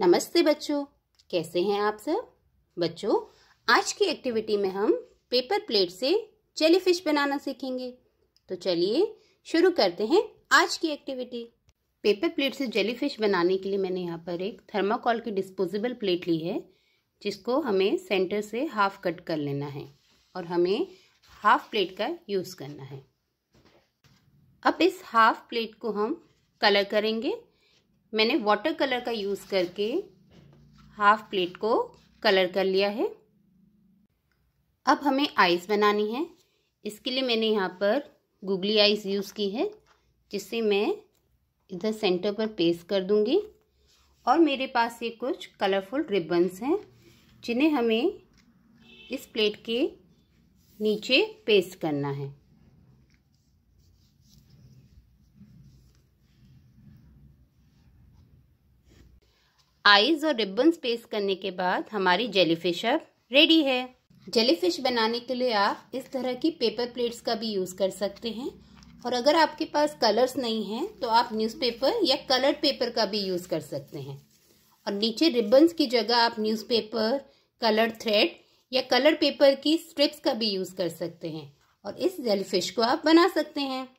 नमस्ते बच्चों कैसे हैं आप सब बच्चों आज की एक्टिविटी में हम पेपर प्लेट से जेलीफिश बनाना सीखेंगे तो चलिए शुरू करते हैं आज की एक्टिविटी पेपर प्लेट से जेलीफिश बनाने के लिए मैंने यहाँ पर एक थर्माकोल की डिस्पोजेबल प्लेट ली है जिसको हमें सेंटर से हाफ कट कर लेना है और हमें हाफ प्लेट का यूज़ करना है अब इस हाफ प्लेट को हम कलर करेंगे मैंने वाटर कलर का यूज़ करके हाफ प्लेट को कलर कर लिया है अब हमें आइस बनानी है इसके लिए मैंने यहाँ पर गुगली आइस यूज़ की है जिसे मैं इधर सेंटर पर पेस्ट कर दूँगी और मेरे पास ये कुछ कलरफुल रिबन्स हैं जिन्हें हमें इस प्लेट के नीचे पेस्ट करना है आइज और रिबन पेस्ट करने के बाद हमारी जेली फिश अब रेडी है जेली फिश बनाने के लिए आप इस तरह की पेपर प्लेट्स का भी यूज़ कर सकते हैं और अगर आपके पास कलर्स नहीं हैं तो आप न्यूज़पेपर या कलर्ड पेपर का भी यूज़ कर सकते हैं और नीचे रिबन्स की जगह आप न्यूज़पेपर कलर्ड थ्रेड या कलर पेपर की स्ट्रिप्स का भी यूज़ कर सकते हैं और इस जेलीफिश को आप बना सकते हैं